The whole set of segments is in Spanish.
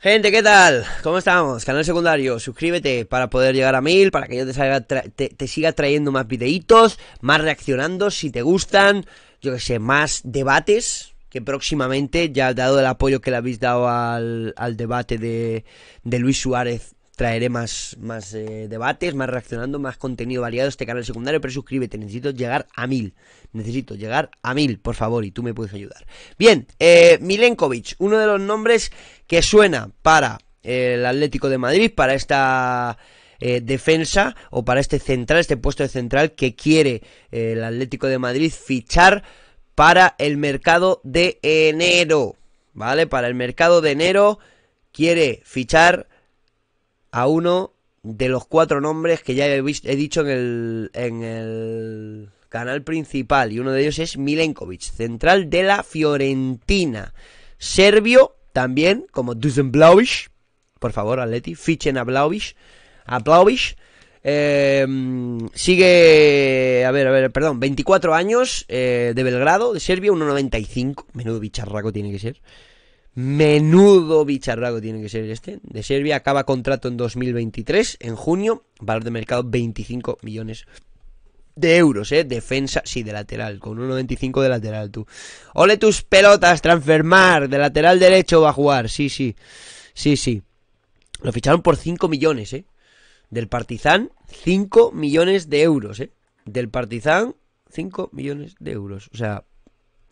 Gente, ¿qué tal? ¿Cómo estamos? Canal secundario, suscríbete para poder llegar a mil, para que yo te, salga te, siga trayendo más videitos, más reaccionando, si te gustan, yo que sé, más debates, que próximamente, ya dado el apoyo que le habéis dado al, debate de Luis Suárez traeré más, más eh, debates, más reaccionando, más contenido variado este canal secundario, pero suscríbete, necesito llegar a mil, necesito llegar a mil, por favor, y tú me puedes ayudar. Bien, eh, Milenkovic, uno de los nombres que suena para eh, el Atlético de Madrid, para esta... defensa o para este central, este puesto de central que quiere el Atlético de Madrid fichar para el mercado de enero, ¿vale? Para el mercado de enero quiere fichar a uno de los cuatro nombres que ya he, dicho en el, en el canal principal y uno de ellos es Milenkovic, central de la Fiorentina, serbio también como Dusan Blaovic, por favor Atleti, fichen a Blaovic, a em, sigue, a ver, a ver, perdón, 24 años eh, de Belgrado, de Serbia, 1,95, menudo bicharraco tiene que ser. Menudo bicharraco tiene que ser este. De Serbia acaba contrato en 2023, en junio, valor de mercado 25 millones de euros, ¿eh? Defensa, sí, de lateral, con 1,95 de lateral tú. Ole tus pelotas, transfermar, de lateral derecho va a jugar, sí, sí, sí, sí. Lo ficharon por 5 millones, ¿eh? Del Partizan, 5 millones de euros, ¿eh? Del Partizan, 5 millones de euros. O sea,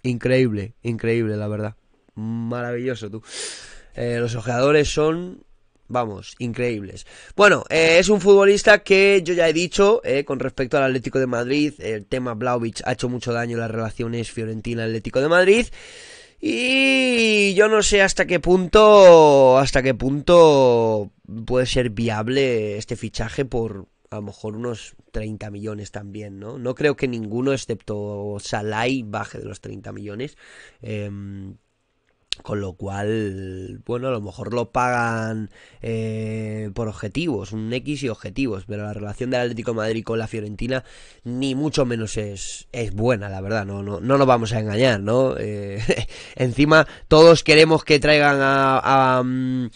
increíble, increíble, la verdad maravilloso, tú. Eh, los ojeadores son Vamos, increíbles. Bueno, eh, es un futbolista que yo ya he dicho eh, con respecto al Atlético de Madrid. El tema Blaovic ha hecho mucho daño en las relaciones Fiorentina-Atlético de Madrid. Y yo no sé hasta qué punto. Hasta qué punto puede ser viable este fichaje por a lo mejor unos 30 millones también, ¿no? No creo que ninguno, excepto Salai, baje de los 30 millones. Em, con lo cual, bueno, a lo mejor lo pagan eh, por objetivos, un X y objetivos, pero la relación del Atlético de Madrid con la Fiorentina ni mucho menos es, es buena, la verdad, no, no, no nos vamos a engañar, ¿no? Eh, encima, todos queremos que traigan a, a, mm,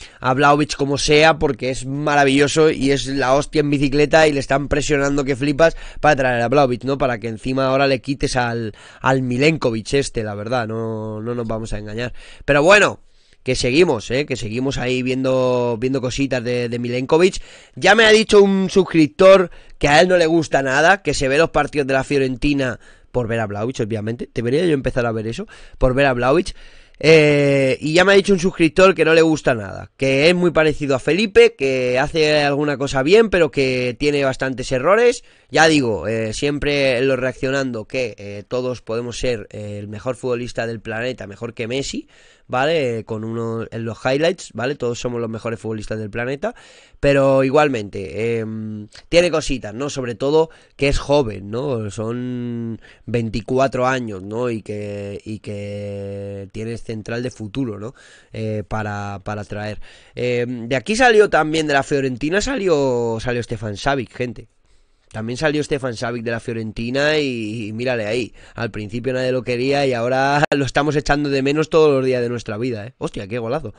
como sea porque es maravilloso y es la hostia en bicicleta y le están presionando que flipas para traer a Blaovic, ¿no? Para que encima ahora le quites al, al Milenkovic este, la verdad, no, no nos vamos a engañar. Pero bueno, que seguimos, ¿eh? que seguimos ahí viendo, viendo cositas de, de, Milenkovic. Ya me ha dicho un suscriptor que a él no le gusta nada, que se ve los partidos de la Fiorentina por ver a Blauich, obviamente. Debería yo empezar a ver eso, por ver a Blauich. Eh, y ya me ha dicho un suscriptor que no le gusta nada, que es muy parecido a Felipe, que hace alguna cosa bien, pero que tiene bastantes errores. Ya digo, eh, siempre lo reaccionando que eh, todos podemos ser el mejor futbolista del planeta, mejor que Messi, ¿vale? Con uno, en los highlights, ¿vale? Todos somos los mejores futbolistas del planeta, pero igualmente, em, tiene cositas, ¿no? Sobre todo que es joven, ¿no? Son 24 años, ¿no? Y que, y que tienes este central de futuro, ¿no? Eh, para, para traer. Em, de aquí salió también, de la Fiorentina salió, salió Stefan Savic, gente. También salió Stefan Savic de la Fiorentina y, mírale ahí. Al principio nadie lo quería y ahora lo estamos echando de menos todos los días de nuestra vida, ¿eh? Hostia, qué golazo.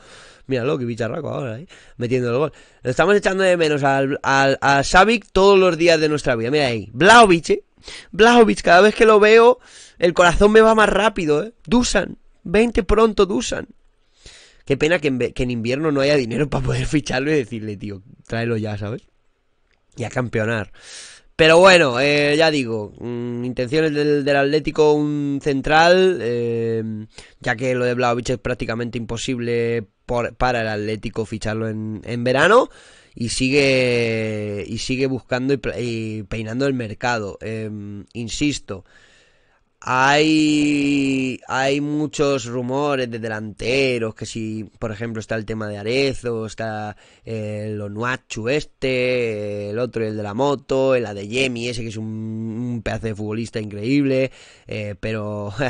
Míralo, qué bicharraco ahora, ¿eh? Metiendo el gol. Lo estamos echando de menos al, al, a Savic todos los días de nuestra vida. Mira ahí. Blaovic, ¿eh? Blaovic, cada vez que lo veo, el corazón me va más rápido, ¿eh? Dusan. 20 pronto, Dusan. Qué pena que en, que en, invierno no haya dinero para poder ficharlo y decirle, tío, tráelo ya, ¿sabes? Y a campeonar. Pero bueno, eh, ya digo, mm, intenciones del, Atlético, un central, eh, ya que lo de Blaovic es prácticamente imposible para el Atlético ficharlo en, en, verano y sigue, y sigue buscando y, peinando el mercado. Em, insisto, hay, hay muchos rumores de delanteros, que si, por ejemplo, está el tema de Arezo, está eh, lo nuachu este, el otro, el de la moto, la de Yemi, ese que es un, pedazo de futbolista increíble, eh, pero...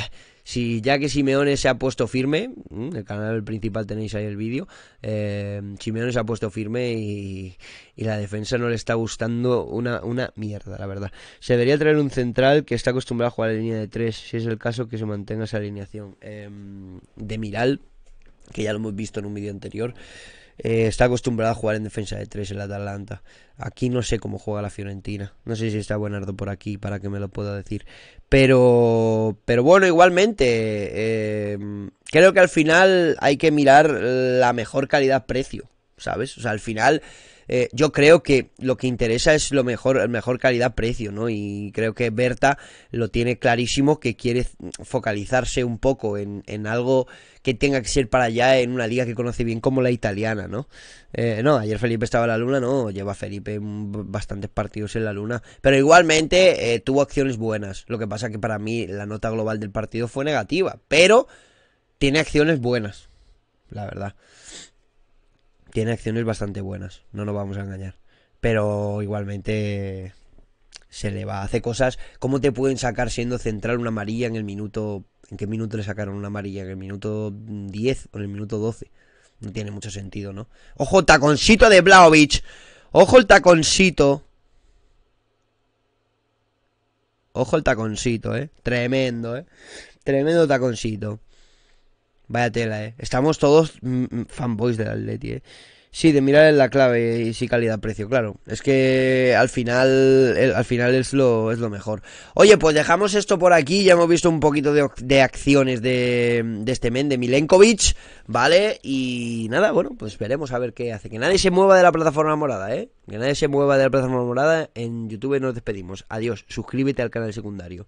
si ya que Simeone se ha puesto firme, mm, en el canal principal tenéis ahí el vídeo, Simeones eh, Simeone se ha puesto firme y, la defensa no le está gustando una, mierda, la verdad. Se debería traer un central que está acostumbrado a jugar en línea de 3, si es el caso que se mantenga esa alineación em, de Miral, que ya lo hemos visto en un vídeo anterior. Eh, está acostumbrado a jugar en defensa de tres el Atalanta. Aquí no sé cómo juega la Fiorentina. No sé si está Buenardo por aquí para que me lo pueda decir. Pero, pero bueno, igualmente, em, creo que al final hay que mirar la mejor calidad-precio, ¿sabes? O sea, al final eh, yo creo que lo que interesa es lo mejor, mejor calidad-precio, ¿no? Y creo que Berta lo tiene clarísimo que quiere focalizarse un poco en, algo que tenga que ser para allá en una liga que conoce bien como la italiana, ¿no? Eh, no, ayer Felipe estaba en la luna, no, lleva Felipe bastantes partidos en la luna, pero igualmente eh, tuvo acciones buenas, lo que pasa que para mí la nota global del partido fue negativa, pero tiene acciones buenas, la verdad tiene acciones bastante buenas, no nos vamos a engañar. Pero igualmente se le va, hace cosas. ¿Cómo te pueden sacar siendo central una amarilla en el minuto... ¿En qué minuto le sacaron una amarilla? ¿En el minuto 10 o en el minuto 12? No tiene mucho sentido, ¿no? ¡Ojo, el taconcito de Blaovic! ¡Ojo el taconcito! Ojo el taconcito, ¿eh? Tremendo, ¿eh? Tremendo taconcito. Vaya tela, ¿eh? Estamos todos mm, mm, fanboys del Atleti, ¿eh? Sí, de mirar en la clave y sí calidad-precio, claro. Es que al final, al final es lo, es lo mejor. Oye, pues dejamos esto por aquí. Ya hemos visto un poquito de, acciones de, este men, de Milenkovic, ¿vale? Y nada, bueno, pues veremos a ver qué hace. Que nadie se mueva de la plataforma morada, ¿eh? Que nadie se mueva de la plataforma morada. En YouTube nos despedimos. Adiós. Suscríbete al canal secundario.